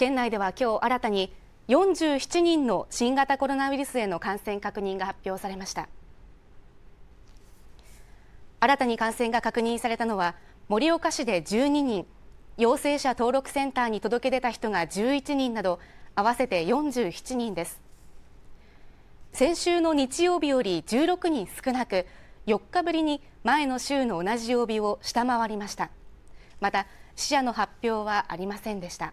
県内では今日新たに47人の新型コロナウイルスへの感染確認が発表されました新たに感染が確認されたのは盛岡市で12人陽性者登録センターに届け出た人が11人など合わせて47人です先週の日曜日より16人少なく4日ぶりに前の週の同じ曜日を下回りましたまた死者の発表はありませんでした